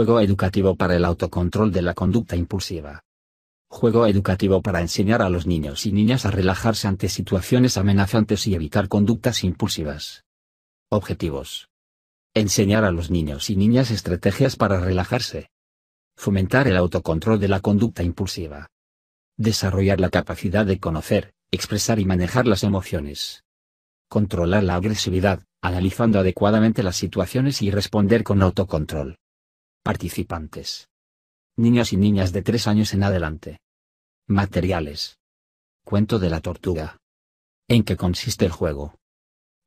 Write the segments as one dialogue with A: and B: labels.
A: Juego educativo para el autocontrol de la conducta impulsiva. Juego educativo para enseñar a los niños y niñas a relajarse ante situaciones amenazantes y evitar conductas impulsivas. Objetivos. Enseñar a los niños y niñas estrategias para relajarse. Fomentar el autocontrol de la conducta impulsiva. Desarrollar la capacidad de conocer, expresar y manejar las emociones. Controlar la agresividad, analizando adecuadamente las situaciones y responder con autocontrol. Participantes. Niños y niñas de 3 años en adelante. Materiales. Cuento de la tortuga. ¿En qué consiste el juego?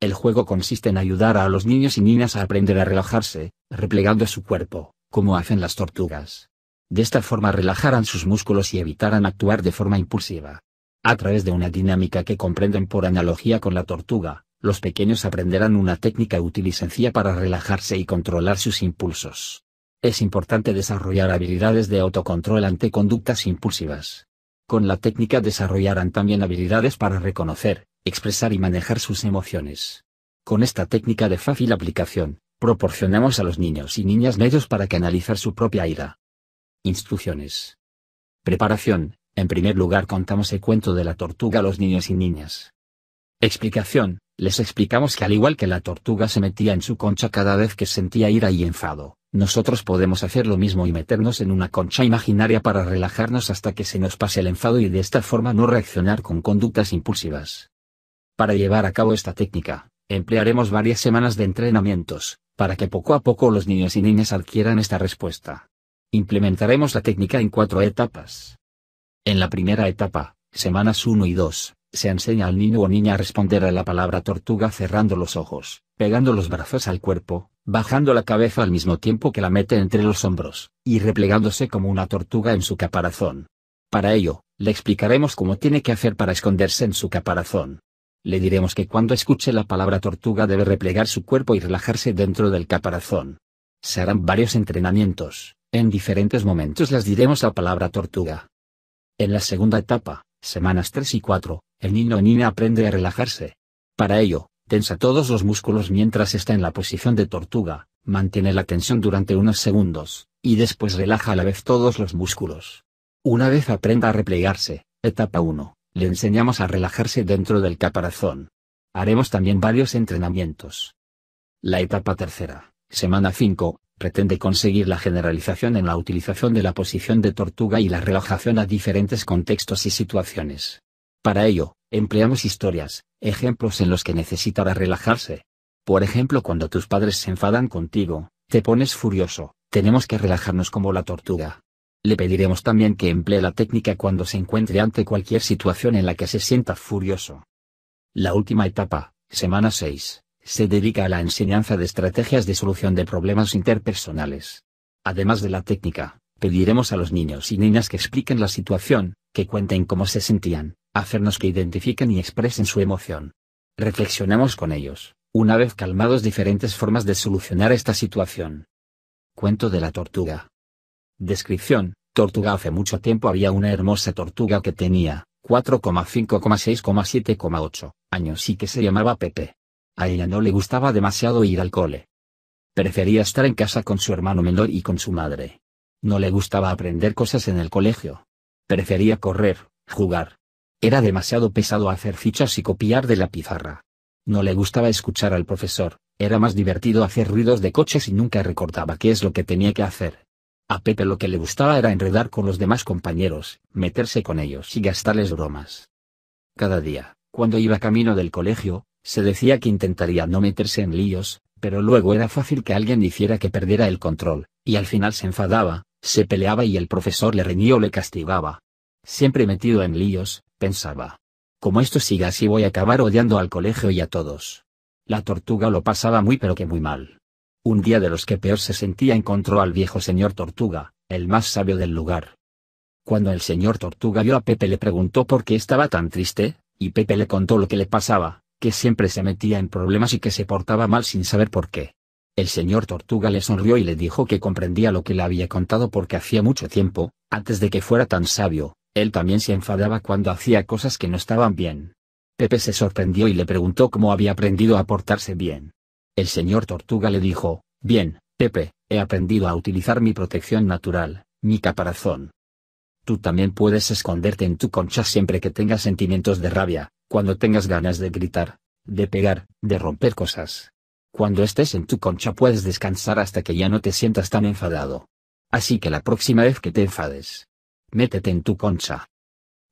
A: El juego consiste en ayudar a los niños y niñas a aprender a relajarse, replegando su cuerpo, como hacen las tortugas. De esta forma relajarán sus músculos y evitarán actuar de forma impulsiva. A través de una dinámica que comprenden por analogía con la tortuga, los pequeños aprenderán una técnica útil y sencilla para relajarse y controlar sus impulsos. Es importante desarrollar habilidades de autocontrol ante conductas impulsivas. Con la técnica desarrollarán también habilidades para reconocer, expresar y manejar sus emociones. Con esta técnica de fácil aplicación, proporcionamos a los niños y niñas medios para canalizar su propia ira. Instrucciones. Preparación. En primer lugar contamos el cuento de la tortuga a los niños y niñas. Explicación. Les explicamos que al igual que la tortuga se metía en su concha cada vez que sentía ira y enfado, nosotros podemos hacer lo mismo y meternos en una concha imaginaria para relajarnos hasta que se nos pase el enfado y de esta forma no reaccionar con conductas impulsivas. Para llevar a cabo esta técnica, emplearemos varias semanas de entrenamientos, para que poco a poco los niños y niñas adquieran esta respuesta. Implementaremos la técnica en cuatro etapas. En la primera etapa, semanas 1 y 2, se enseña al niño o niña a responder a la palabra tortuga cerrando los ojos, pegando los brazos al cuerpo, bajando la cabeza al mismo tiempo que la mete entre los hombros, y replegándose como una tortuga en su caparazón. Para ello, le explicaremos cómo tiene que hacer para esconderse en su caparazón. Le diremos que cuando escuche la palabra tortuga debe replegar su cuerpo y relajarse dentro del caparazón. Se harán varios entrenamientos, en diferentes momentos les diremos la palabra tortuga. En la segunda etapa, semanas 3 y 4, el niño o niña aprende a relajarse. Para ello, tensa todos los músculos mientras está en la posición de tortuga, mantiene la tensión durante unos segundos, y después relaja a la vez todos los músculos. Una vez aprenda a replegarse, etapa 1, le enseñamos a relajarse dentro del caparazón. Haremos también varios entrenamientos. La etapa tercera, semana 5, pretende conseguir la generalización en la utilización de la posición de tortuga y la relajación a diferentes contextos y situaciones. Para ello, empleamos historias, ejemplos en los que necesitará relajarse. Por ejemplo, cuando tus padres se enfadan contigo, te pones furioso, tenemos que relajarnos como la tortuga. Le pediremos también que emplee la técnica cuando se encuentre ante cualquier situación en la que se sienta furioso. La última etapa, semana 6, se dedica a la enseñanza de estrategias de solución de problemas interpersonales. Además de la técnica, pediremos a los niños y niñas que expliquen la situación, que cuenten cómo se sentían, hacernos que identifiquen y expresen su emoción. Reflexionamos con ellos, una vez calmados diferentes formas de solucionar esta situación. Cuento de la tortuga. Descripción. Tortuga Hace mucho tiempo había una hermosa tortuga que tenía 4,5,6,7,8 años y que se llamaba Pepe. A ella no le gustaba demasiado ir al cole. Prefería estar en casa con su hermano menor y con su madre. No le gustaba aprender cosas en el colegio. Prefería correr, jugar, era demasiado pesado hacer fichas y copiar de la pizarra. No le gustaba escuchar al profesor, era más divertido hacer ruidos de coches y nunca recordaba qué es lo que tenía que hacer. A Pepe lo que le gustaba era enredar con los demás compañeros, meterse con ellos y gastarles bromas. Cada día, cuando iba camino del colegio, se decía que intentaría no meterse en líos, pero luego era fácil que alguien hiciera que perdiera el control, y al final se enfadaba, se peleaba y el profesor le reñía o le castigaba. Siempre metido en líos, pensaba. Como esto siga así voy a acabar odiando al colegio y a todos. La tortuga lo pasaba muy pero que muy mal. Un día de los que peor se sentía encontró al viejo señor tortuga, el más sabio del lugar. Cuando el señor tortuga vio a Pepe le preguntó por qué estaba tan triste, y Pepe le contó lo que le pasaba, que siempre se metía en problemas y que se portaba mal sin saber por qué. El señor Tortuga le sonrió y le dijo que comprendía lo que le había contado porque hacía mucho tiempo, antes de que fuera tan sabio, él también se enfadaba cuando hacía cosas que no estaban bien. Pepe se sorprendió y le preguntó cómo había aprendido a portarse bien. El señor Tortuga le dijo, Bien, Pepe, he aprendido a utilizar mi protección natural, mi caparazón. Tú también puedes esconderte en tu concha siempre que tengas sentimientos de rabia, cuando tengas ganas de gritar, de pegar, de romper cosas. Cuando estés en tu concha puedes descansar hasta que ya no te sientas tan enfadado. Así que la próxima vez que te enfades, Métete en tu concha.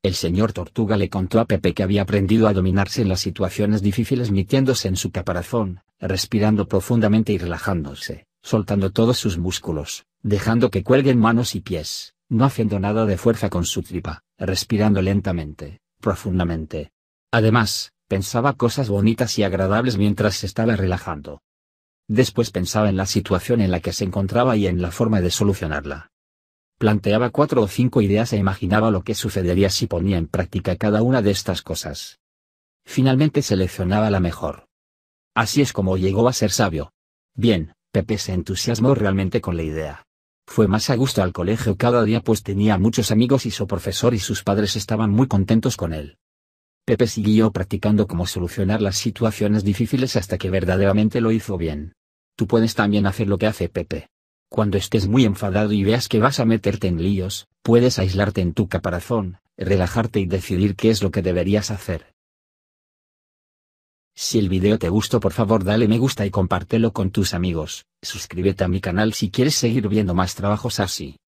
A: El señor Tortuga le contó a Pepe que había aprendido a dominarse en las situaciones difíciles metiéndose en su caparazón, respirando profundamente y relajándose, soltando todos sus músculos, dejando que cuelguen manos y pies, no haciendo nada de fuerza con su tripa, respirando lentamente, profundamente. Además, pensaba cosas bonitas y agradables mientras se estaba relajando. Después pensaba en la situación en la que se encontraba y en la forma de solucionarla planteaba cuatro o cinco ideas e imaginaba lo que sucedería si ponía en práctica cada una de estas cosas. Finalmente seleccionaba la mejor. Así es como llegó a ser sabio. Bien, Pepe se entusiasmó realmente con la idea. Fue más a gusto al colegio cada día pues tenía muchos amigos y su profesor y sus padres estaban muy contentos con él. Pepe siguió practicando cómo solucionar las situaciones difíciles hasta que verdaderamente lo hizo bien. Tú puedes también hacer lo que hace Pepe. Cuando estés muy enfadado y veas que vas a meterte en líos, puedes aislarte en tu caparazón, relajarte y decidir qué es lo que deberías hacer. Si el video te gustó por favor dale me gusta y compártelo con tus amigos, suscríbete a mi canal si quieres seguir viendo más trabajos así.